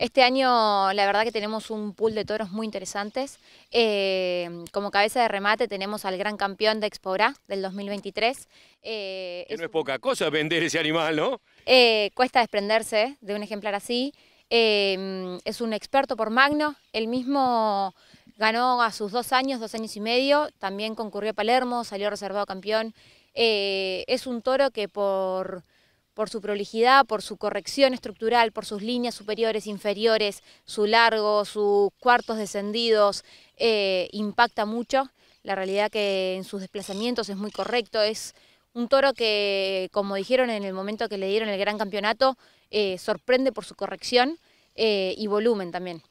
Este año la verdad que tenemos un pool de toros muy interesantes. Eh, como cabeza de remate tenemos al gran campeón de Expora del 2023. Eh, que no es, poca cosa vender ese animal, ¿no? Eh, cuesta desprenderse de un ejemplar así. Em, es un experto por Magno, el mismo ganó a sus dos años, dos años y medio, también concurrió a Palermo, salió reservado campeón. es un toro que por por su prolijidad, por su corrección estructural, por sus líneas superiores, inferiores, su largo, sus cuartos descendidos, eh, impacta mucho. La realidad que en sus desplazamientos es muy correcto, es un toro que, como dijeron en el momento que le dieron el gran campeonato, eh, sorprende por su corrección eh, y volumen también.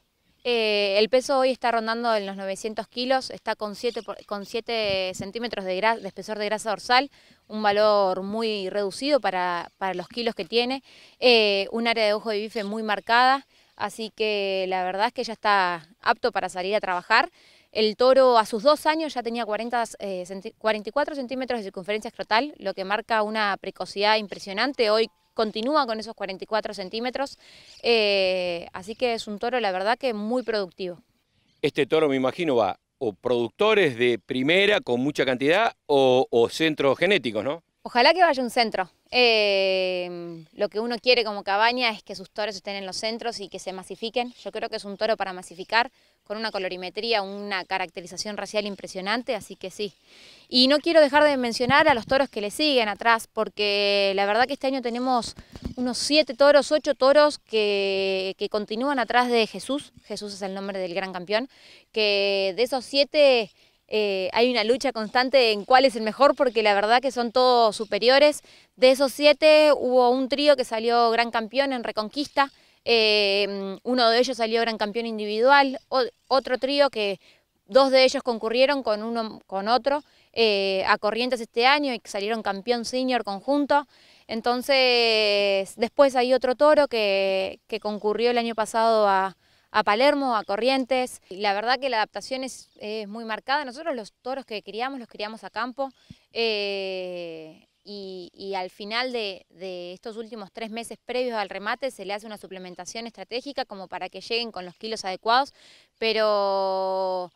Eh, el peso hoy está rondando en los 900 kilos, está con 7, con centímetros de, de, espesor de grasa dorsal, un valor muy reducido para, los kilos que tiene, eh, un área de ojo de bife muy marcada, así que la verdad es que ya está apto para salir a trabajar. El toro a sus dos años ya tenía 40, 44 eh, centímetros de circunferencia escrotal, lo que marca una precocidad impresionante. Hoy continúa con esos 44 centímetros, eh, así que es un toro la verdad que muy productivo. Este toro me imagino va o productores de primera con mucha cantidad o, o centros genéticos, ¿no? Ojalá que vaya un centro, Em, lo que uno quiere como cabaña es que sus toros estén en los centros y que se masifiquen. Yo creo que es un toro para masificar, con una colorimetría, una caracterización racial impresionante, así que sí. Y no quiero dejar de mencionar a los toros que le siguen atrás, porque la verdad que este año tenemos unos siete toros, ocho toros que, que continúan atrás de Jesús. Jesús es el nombre del gran campeón, que de esos siete eh, hay una lucha constante en cuál es el mejor, porque la verdad que son todos superiores. De esos siete hubo un trío que salió gran campeón en Reconquista, eh, uno de ellos salió gran campeón individual, otro trío que dos de ellos concurrieron con uno con otro eh, a Corrientes este año y salieron campeón senior conjunto. Entonces, después hay otro toro que concurrió el año pasado a, a Palermo, a Corrientes. la verdad que la adaptación es, muy marcada. Nosotros los toros que criamos los criamos a campo. Eh, y, al final de, de, estos últimos tres meses previos al remate se le hace una suplementación estratégica como para que lleguen con los kilos adecuados, pero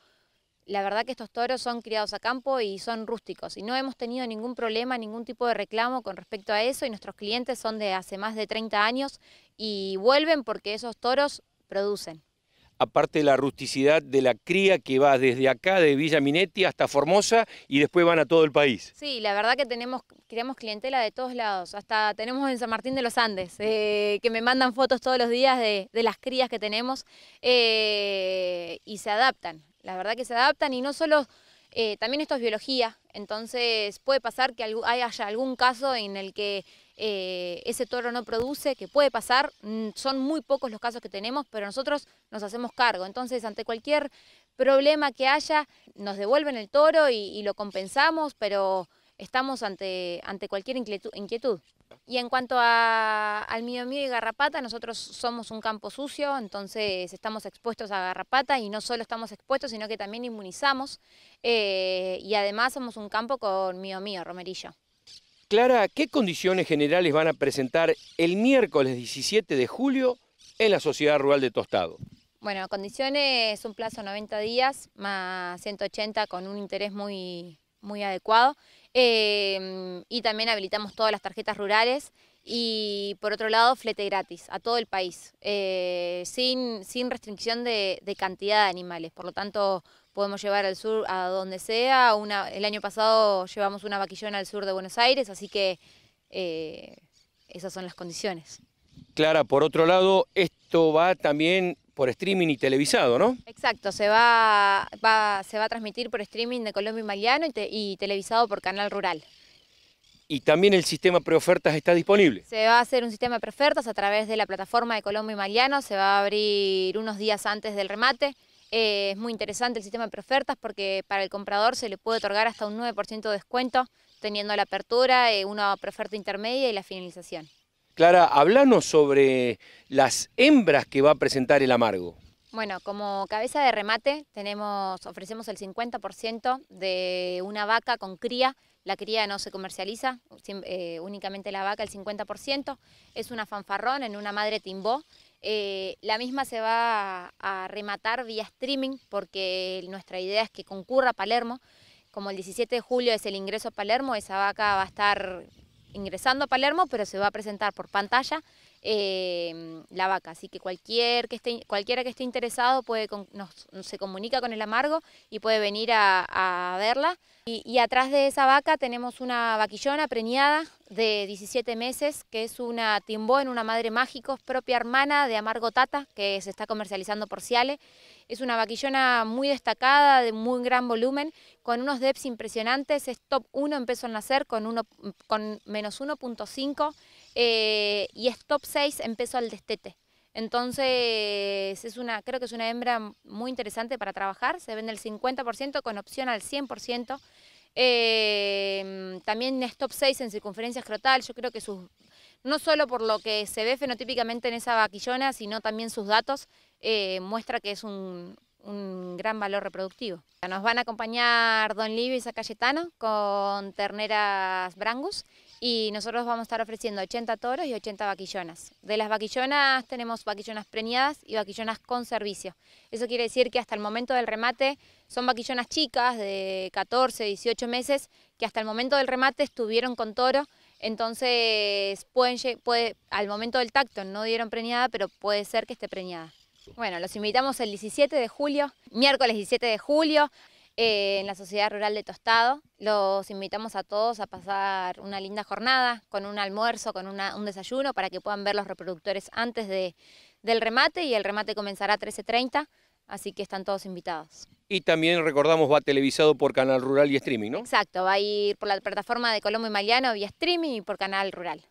la verdad que estos toros son criados a campo y son rústicos y no hemos tenido ningún problema, ningún tipo de reclamo con respecto a eso y nuestros clientes son de hace más de 30 años y vuelven porque esos toros producen. Aparte de la rusticidad de la cría que va desde acá, de Villa Minetti hasta Formosa y después van a todo el país. Sí, la verdad que tenemos, creamos clientela de todos lados. Hasta tenemos en San Martín de los Andes, eh, que me mandan fotos todos los días de, las crías que tenemos eh, y se adaptan. La verdad que se adaptan y no solo eh, también esto es biología, entonces puede pasar que haya algún caso en el que eh, ese toro no produce, que puede pasar, mm, son muy pocos los casos que tenemos, pero nosotros nos hacemos cargo. Entonces, ante cualquier problema que haya, nos devuelven el toro y, y lo compensamos, pero estamos ante, ante cualquier inquietud. Y en cuanto al mío mío y garrapata, nosotros somos un campo sucio, entonces estamos expuestos a garrapata y no solo estamos expuestos, sino que también inmunizamos eh, y además somos un campo con mío mío, romerillo. Clara, ¿qué condiciones generales van a presentar el miércoles 17 de julio en la Sociedad Rural de Tostado? Bueno, condiciones, es un plazo 90 días más 180 con un interés muy adecuado. Em, y también habilitamos todas las tarjetas rurales y por otro lado flete gratis a todo el país, eh, sin, sin restricción de, cantidad de animales. Por lo tanto, podemos llevar al sur a donde sea. Una, el año pasado llevamos una vaquillona al sur de Buenos Aires, así que eh, esas son las condiciones. Clara, por otro lado, esto va también por streaming y televisado, ¿no? Exacto, se va, se va a transmitir por streaming de Colombia y Magliano y, televisado por Canal Rural. Y también el sistema preofertas está disponible. Se va a hacer un sistema preofertas a través de la plataforma de Colombia y Magliano, se va a abrir unos días antes del remate. Eh, es muy interesante el sistema de preofertas porque para el comprador se le puede otorgar hasta un 9% de descuento teniendo la apertura, eh, una preoferta intermedia y la finalización. Clara, hablanos sobre las hembras que va a presentar el amargo. Bueno, como cabeza de remate tenemos, ofrecemos el 50% de una vaca con cría. La cría no se comercializa, eh, únicamente la vaca, el 50%. Es una fanfarrón en una madre timbó. Eh, la misma se va a, a rematar vía streaming porque nuestra idea es que concurra Palermo. Como el 17 de julio es el ingreso a Palermo, esa vaca va a estar ingresando a Palermo, pero se va a presentar por pantalla Em, la vaca. Así que cualquier que esté, cualquiera que esté interesado puede se comunica con el amargo y puede venir a, verla. Y, atrás de esa vaca tenemos una vaquillona preñada de 17 meses, que es una timbó en una madre mágico... propia hermana de Amargo Tata, que se está comercializando por Ciale. Es una vaquillona muy destacada, de muy gran volumen, con unos DEPs impresionantes, es top 1 empezó a nacer, con, uno, con menos 1.5 eh, y es top 6 en peso al destete. Entonces, es una, creo que es una hembra muy interesante para trabajar. Se vende el 50% con opción al 100%. Em, también es top 6 en circunferencia escrotal. Yo creo que sus, no solo por lo que se ve fenotípicamente en esa vaquillona, sino también sus datos, eh, muestra que es un, un gran valor reproductivo. Nos van a acompañar Don Livio y Cayetano... con terneras brangus y nosotros vamos a estar ofreciendo 80 toros y 80 vaquillonas. De las vaquillonas tenemos vaquillonas preñadas y vaquillonas con servicio. Eso quiere decir que hasta el momento del remate son vaquillonas chicas de 14, 18 meses que hasta el momento del remate estuvieron con toro entonces, al momento del tacto no dieron preñada, pero puede ser que esté preñada. Bueno, los invitamos el 17 de julio, miércoles 17 de julio, eh, en la Sociedad Rural de Tostado. Los invitamos a todos a pasar una linda jornada, con un almuerzo, con un desayuno, para que puedan ver los reproductores antes de, del remate y el remate comenzará a 13.30, así que están todos invitados. Y también recordamos va televisado por Canal Rural y streaming, ¿no? Exacto, va a ir por la plataforma de Colombo y Maliano, vía streaming y por Canal Rural.